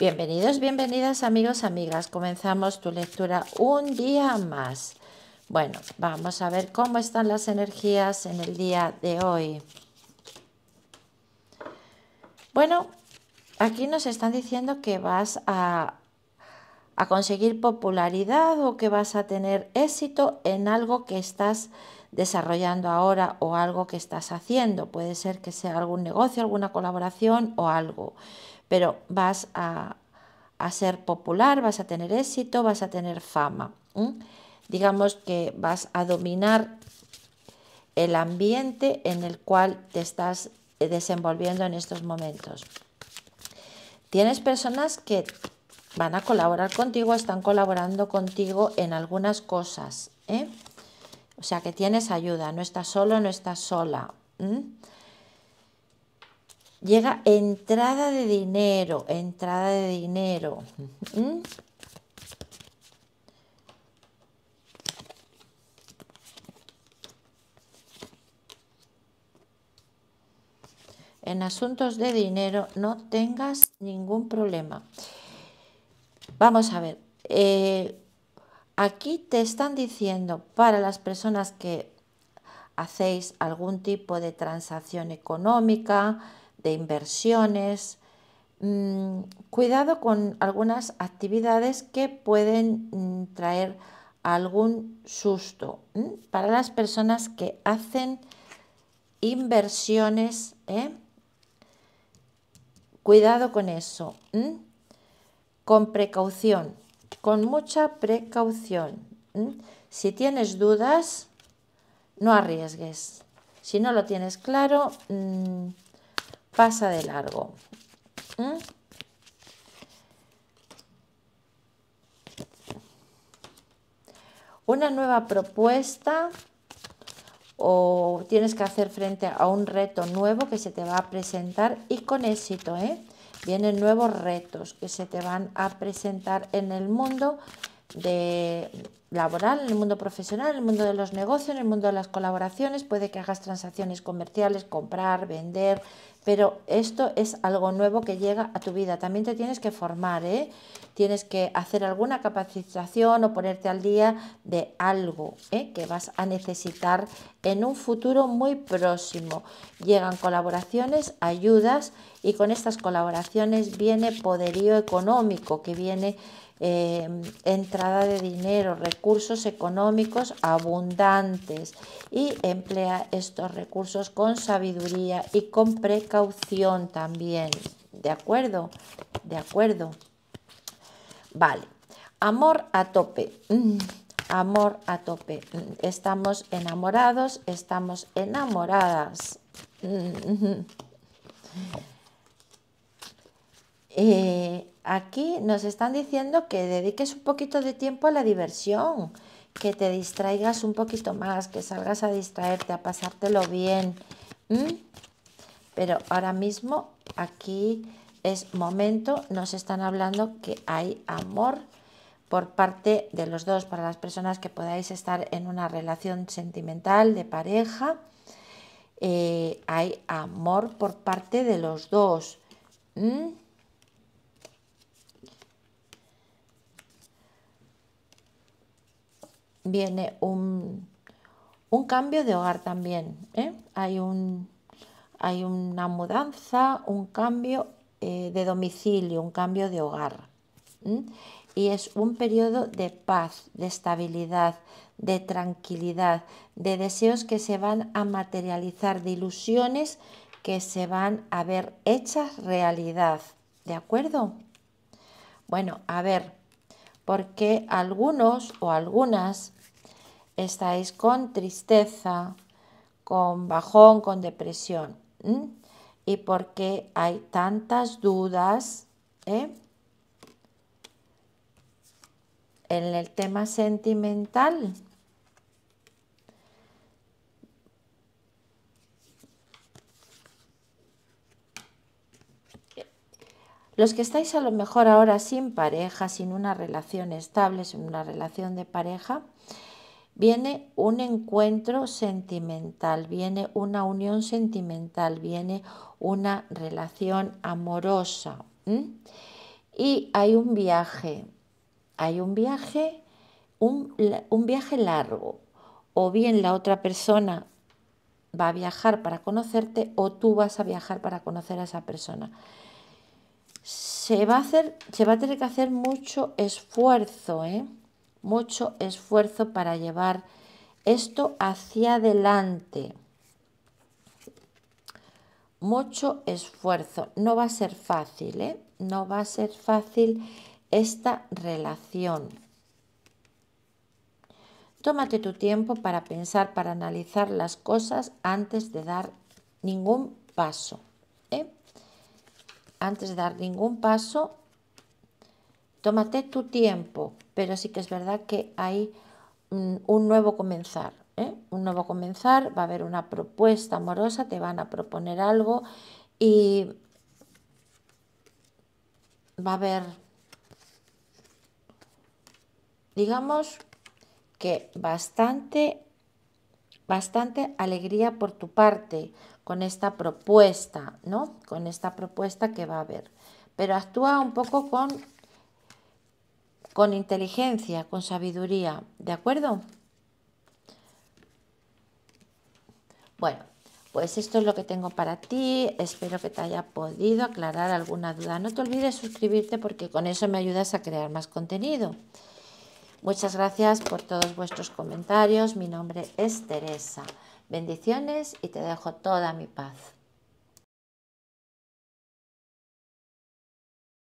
Bienvenidos, bienvenidas amigos, amigas. Comenzamos tu lectura un día más. Bueno, vamos a ver cómo están las energías en el día de hoy. Bueno, aquí nos están diciendo que vas a, conseguir popularidad o que vas a tener éxito en algo que estás desarrollando ahora o algo que estás haciendo. Puede ser que sea algún negocio, alguna colaboración o algo pero vas a, ser popular, vas a tener éxito, vas a tener fama. Digamos que vas a dominar el ambiente en el cual te estás eh, desenvolviendo en estos momentos. Tienes personas que van a colaborar contigo, están colaborando contigo en algunas cosas. ¿eh? O sea que tienes ayuda, no estás solo, no estás sola. Llega entrada de dinero, entrada de dinero. ¿Mm? En asuntos de dinero no tengas ningún problema. Vamos a ver, eh, aquí te están diciendo para las personas que hacéis algún tipo de transacción económica, de inversiones. Mm, cuidado con algunas actividades que pueden mm, traer algún susto para las personas que hacen inversiones. ¿eh? Cuidado con eso, con precaución, con mucha precaución. Si tienes dudas, no arriesgues. Si no lo tienes claro, mm, pasa de largo. ¿Mm? Una nueva propuesta o tienes que hacer frente a un reto nuevo que se te va a presentar y con éxito, ¿eh? Vienen nuevos retos que se te van a presentar en el mundo de laboral, en el mundo profesional, en el mundo de los negocios, en el mundo de las colaboraciones, puede que hagas transacciones comerciales, comprar, vender, pero esto es algo nuevo que llega a tu vida. También te tienes que formar, ¿eh? tienes que hacer alguna capacitación o ponerte al día de algo ¿eh? que vas a necesitar en un futuro muy próximo. Llegan colaboraciones, ayudas y con estas colaboraciones viene poderío económico que viene Em, entrada de dinero, recursos económicos abundantes y emplea estos recursos con sabiduría y con precaución también. ¿De acuerdo? ¿De acuerdo? Vale. Amor a tope. Mm, amor a tope. Mm, estamos enamorados, estamos enamoradas. Mm, eh, aquí nos están diciendo que dediques un poquito de tiempo a la diversión, que te distraigas un poquito más, que salgas a distraerte, a pasártelo bien. Pero ahora mismo aquí es momento, nos están hablando que hay amor por parte de los dos, para las personas que podáis estar en una relación sentimental, de pareja, eh, hay amor por parte de los dos. viene un, cambio de hogar también. ¿eh? Hay, una mudanza, un cambio eh, de domicilio, un cambio de hogar. Y es un periodo de paz, de estabilidad, de tranquilidad, de deseos que se van a materializar, de ilusiones que se van a ver hechas realidad. ¿De acuerdo? Bueno, a ver, porque algunos o algunas estáis con tristeza, con bajón, con depresión. ¿Y por qué hay tantas dudas ¿eh? en el tema sentimental? Los que estáis a lo mejor ahora sin pareja, sin una relación estable, sin una relación de pareja, viene un encuentro sentimental, viene una unión sentimental, viene una relación amorosa. Y hay un viaje, hay un viaje, un, viaje largo. O bien la otra persona va a viajar para conocerte o tú vas a viajar para conocer a esa persona. Se va a, hacer, se va a tener que hacer mucho esfuerzo, ¿eh? mucho esfuerzo para llevar esto hacia adelante. Mucho esfuerzo. No va a ser fácil, ¿eh? No va a ser fácil esta relación. Tómate tu tiempo para pensar, para analizar las cosas antes de dar ningún paso. ¿eh? Antes de dar ningún paso, Tómate tu tiempo, pero sí que es verdad que hay mm, un nuevo comenzar. ¿eh? Un nuevo comenzar, va a haber una propuesta amorosa, te van a proponer algo y va a haber, digamos que bastante, bastante alegría por tu parte con esta propuesta, ¿no? Con esta propuesta que va a haber. Pero actúa un poco con con inteligencia, con sabiduría, ¿de acuerdo? Bueno, pues esto es lo que tengo para ti. Espero que te haya podido aclarar alguna duda. No te olvides suscribirte porque con eso me ayudas a crear más contenido. Muchas gracias por todos vuestros comentarios. Mi nombre es Teresa. Bendiciones y te dejo toda mi paz.